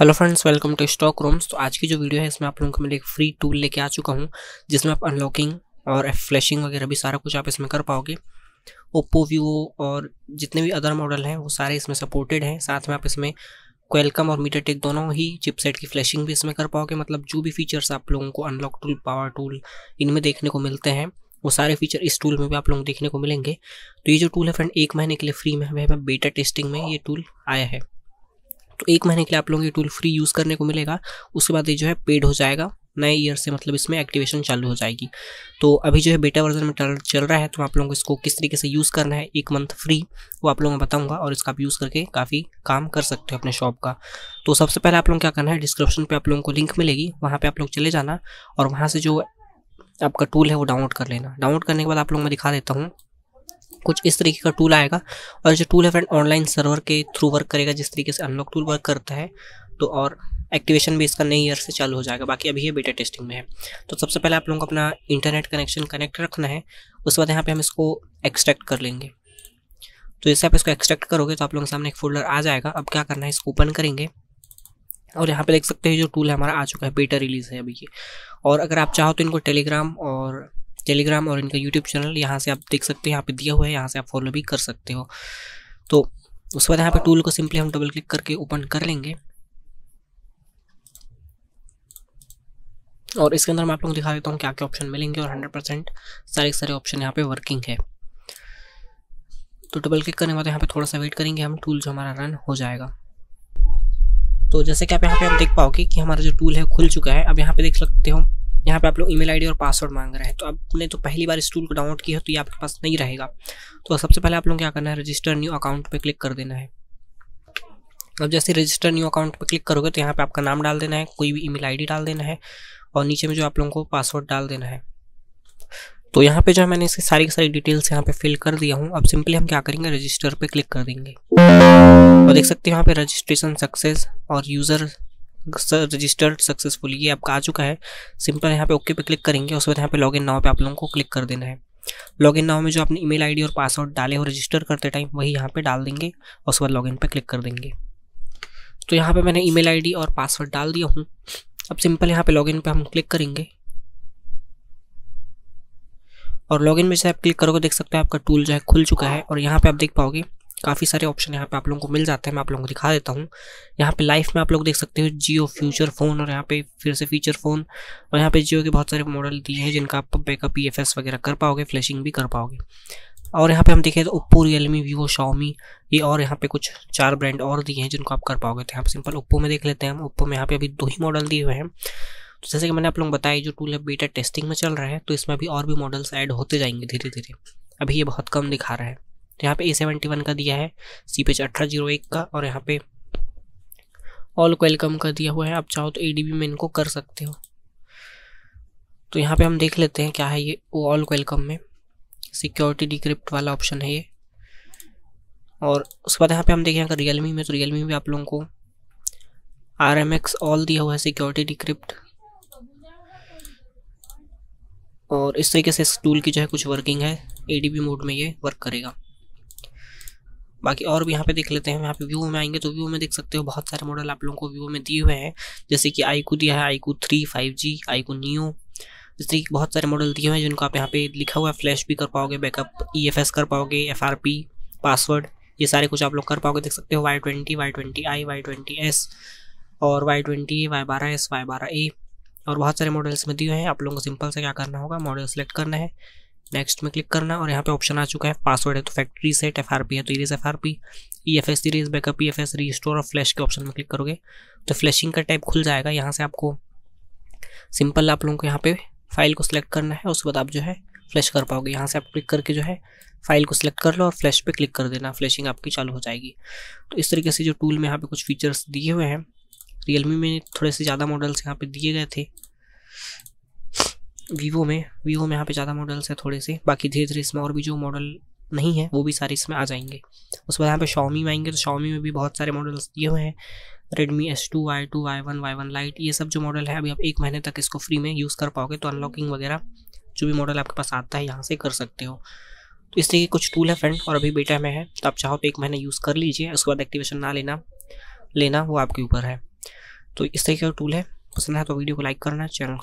hello friends welcome to stock rooms तो आज की जो वीडियो है इसमें आप लोगों को मैं एक फ्री टूल लेके आ चुका हूँ जिसमें आप अनलॉकिंग और फ्लैशिंग वगैरह भी सारा कुछ आप इसमें कर पाओगे ओप्पो वीवो और जितने भी अदर मॉडल हैं वो सारे इसमें सपोर्टेड हैं साथ में आप इसमें क्वेलकम और मीटरटेक दोनों ही चिपसेट की फ्लैशिंग भी इसमें कर पाओगे मतलब जो भी फीचर्स आप लोगों को अनलॉक टूल पावर टूल इनमें देखने को मिलते हैं वो सारे फीचर इस टूल में भी आप लोग देखने को मिलेंगे तो ये जो टूल है फ्रेंड एक महीने के लिए फ्री में हमें बेटा टेस्टिंग में ये टूल आया है तो एक महीने के लिए आप लोगों को टूल फ्री यूज़ करने को मिलेगा उसके बाद ये जो है पेड हो जाएगा नए ईयर से मतलब इसमें एक्टिवेशन चालू हो जाएगी तो अभी जो है बेटा वर्जन में चल रहा है तो आप लोगों को इसको किस तरीके से यूज़ करना है एक मंथ फ्री वो आप लोगों को बताऊंगा और इसका आप यूज़ करके काफ़ी काम कर सकते हो अपने शॉप का तो सबसे पहले आप लोगों क्या करना है डिस्क्रिप्शन पर आप लोगों को लिंक मिलेगी वहाँ पर आप लोग चले जाना और वहाँ से जो आपका टूल है वो डाउनलोड कर लेना डाउनलोड करने के बाद आप लोग मैं दिखा देता हूँ कुछ इस तरीके का टूल आएगा और जो टूल है फ्रेंड ऑनलाइन सर्वर के थ्रू वर्क करेगा जिस तरीके से अनलॉक टूल वर्क करता है तो और एक्टिवेशन भी इसका नई ईयर से चालू हो जाएगा बाकी अभी ये बेटा टेस्टिंग में है तो सबसे पहले आप लोगों को अपना इंटरनेट कनेक्शन कनेक्ट रखना है उसके बाद यहाँ पे हम इसको एक्सट्रैक्ट कर लेंगे तो जैसे आप इसको एक्सट्रैक्ट करोगे तो आप लोगों के सामने एक फोल्डर आ जाएगा अब क्या करना है इसको ओपन करेंगे और यहाँ पे देख सकते हैं जो टूल है हमारा आ चुका है बेटा रिलीज़ है अभी ये और अगर आप चाहो तो इनको टेलीग्राम और टेलीग्राम और इनका यूट्यूब चैनल यहाँ से आप देख सकते हैं यहाँ पे दिया हुआ है यहाँ से आप फॉलो भी कर सकते हो तो उसके बाद यहाँ पे टूल को सिंपली हम डबल क्लिक करके ओपन कर लेंगे और इसके अंदर मैं आप लोगों को दिखा देता हूँ क्या क्या ऑप्शन मिलेंगे और हंड्रेड परसेंट सारे सारे ऑप्शन यहाँ पे वर्किंग है तो डबल क्लिक करने के बाद यहाँ पे थोड़ा सा वेट करेंगे हम टूल जो हमारा रन हो जाएगा तो जैसे कि आप यहाँ पे आप देख पाओगे कि हमारा जो टूल है खुल चुका है अब यहाँ पे देख सकते हो यहाँ पे आप लोग ईमेल आईडी और पासवर्ड मांग रहे हैं तो आपने तो पहली बार इस टूल को डाउनलोड किया है तो ये आपके पास नहीं रहेगा तो सबसे पहले आप लोग क्या करना है रजिस्टर न्यू अकाउंट पर क्लिक कर देना है अब जैसे रजिस्टर न्यू अकाउंट पर क्लिक करोगे तो यहाँ पर आपका नाम डाल देना है कोई भी ई मेल डाल देना है और नीचे में जो आप लोगों को पासवर्ड डाल देना है तो यहाँ पे जो है मैंने इसकी सारी सारी डिटेल्स यहाँ पे फिल कर दिया हूँ अब सिंपली हम क्या करेंगे रजिस्टर पे क्लिक कर देंगे और देख सकते हैं यहाँ पे रजिस्ट्रेशन सक्सेस और यूज़र सर रजिस्टर्ड सक्सेसफुल ये आपका आ चुका है सिंपल यहाँ पे ओके पे क्लिक करेंगे उसके बाद यहाँ पे लॉगिन नाव पे आप लोगों को क्लिक कर देना है लॉगिन नाव में जो आपने ईमेल आईडी और पासवर्ड डाले हो रजिस्टर करते टाइम वही यहाँ पे डाल देंगे और उसके बाद लॉगिन पे क्लिक कर देंगे तो यहाँ पे मैंने ईमेल आईडी और पासवर्ड डाल दिया हूँ अब सिंपल यहाँ पे लॉगिन पे हम क्लिक करेंगे और लॉगिन में से आप क्लिक करोगे देख सकते हो आपका टूल जो है खुल चुका है और यहाँ पे आप देख पाओगे काफ़ी सारे ऑप्शन यहाँ पे आप लोगों को मिल जाते हैं मैं आप लोगों को दिखा देता हूँ यहाँ पे लाइफ में आप लोग देख सकते हो जियो फ्यूचर फ़ोन और यहाँ पे फिर से फीचर फ़ोन और यहाँ पे जियो के बहुत सारे मॉडल दिए हैं जिनका आप बैकअप ई e वगैरह कर पाओगे फ्लैशिंग भी कर पाओगे और यहाँ पे हम देखें तो ओप्पो रियलमी वीवो शाओमी ये और यहाँ पे कुछ चार ब्रांड और दिए हैं जिनको आप कर पाओगे तो यहाँ पर सिंपल ओप्पो में देख लेते हैं हम ओप्पो में यहाँ पे अभी दो ही मॉडल दिए हुए हैं तो जैसे कि मैंने आप लोग बताया जो टूल है बेटा टेस्टिंग में चल रहा है तो इसमें अभी और भी मॉडल्स ऐड होते जाएंगे धीरे धीरे अभी ये बहुत कम दिखा रहा है तो यहाँ पे ए सेवेंटी वन का दिया है सी पी एच अठारह जीरो एक का और यहाँ पे ऑल को वेलकम का दिया हुआ है आप चाहो तो ए डी बी में इनको कर सकते हो तो यहाँ पे हम देख लेते हैं क्या है ये वो ऑल वेलकम में सिक्योरिटी डिक्रिप्ट वाला ऑप्शन है ये और उसके बाद यहाँ पे हम देखें अगर रियलमी में तो रियलमी में आप लोगों को आर एम एक्स ऑल दिया हुआ है सिक्योरिटी डिक्रिप्ट और इस तरीके से इस टूल की जो है कुछ वर्किंग है ए डी बी मोड में ये वर्क करेगा बाकी और भी यहाँ पे देख लेते हैं यहाँ पे व्यू में आएंगे तो व्यू में देख सकते हो बहुत सारे मॉडल आप लोगों को व्यू में दिए हुए हैं जैसे कि आईकू दिया है iQOO three five G iQOO new जैसे कि बहुत सारे मॉडल दिए हुए हैं जिनको आप यहाँ पे लिखा हुआ है फ्लैश भी कर पाओगे बैकअप ई e कर पाओगे एफ पासवर्ड ये सारे कुछ आप लोग कर पाओगे देख सकते हो Y twenty Y twenty I Y twenty S और वाई ट्वेंटी वाई बारह एस वाई बारह ए और बहुत सारे मॉडल्स में दिए हुए हैं आप लोगों को सिंपल से क्या करना होगा मॉडल सेलेक्ट करना है नेक्स्ट में क्लिक करना और यहाँ पे ऑप्शन आ चुका है पासवर्ड है तो फैक्ट्री सेट एफ है तो erase F R P E F S erase backup E F S restore और फ्लैश के ऑप्शन में क्लिक करोगे तो फ्लैशिंग का टाइप खुल जाएगा यहाँ से आपको सिंपल आप लोगों को यहाँ पे फाइल को सिलेक्ट करना है उसके बाद आप जो है फ्लैश कर पाओगे यहाँ से आप क्लिक करके जो है फाइल को सिलेक्ट कर लो और फ्लैश पे क्लिक कर देना फ्लैशिंग आपकी चालू हो जाएगी तो इस तरीके से जो टूल में यहाँ पे कुछ फीचर्स दिए हुए हैं रियलमी में थोड़े से ज़्यादा मॉडल्स यहाँ पे दिए गए थे वीवो में वीवो में यहाँ पे ज़्यादा मॉडल्स हैं थोड़े से बाकी धीरे धीरे इसमें और भी जो मॉडल नहीं है वो भी सारे इसमें आ जाएंगे उसके बाद यहाँ पे शॉमी में आएंगे तो शॉमी में भी बहुत सारे मॉडल्स दिए हुए हैं Redmi S two Y two Y one Y one lite ये सब जो मॉडल है अभी आप एक महीने तक इसको फ्री में यूज़ कर पाओगे तो अनलॉकिंग वगैरह जो भी मॉडल आपके पास आता है यहाँ से कर सकते हो तो इस तरीके कुछ टूल है फ्रेंड और अभी बेटा में है तो आप चाहो तो एक महीने यूज़ कर लीजिए उसके बाद एक्टिवेशन ना लेना लेना वो आपके ऊपर है तो इस तरीके का टूल है पसंद है तो वीडियो को लाइक करना चैनल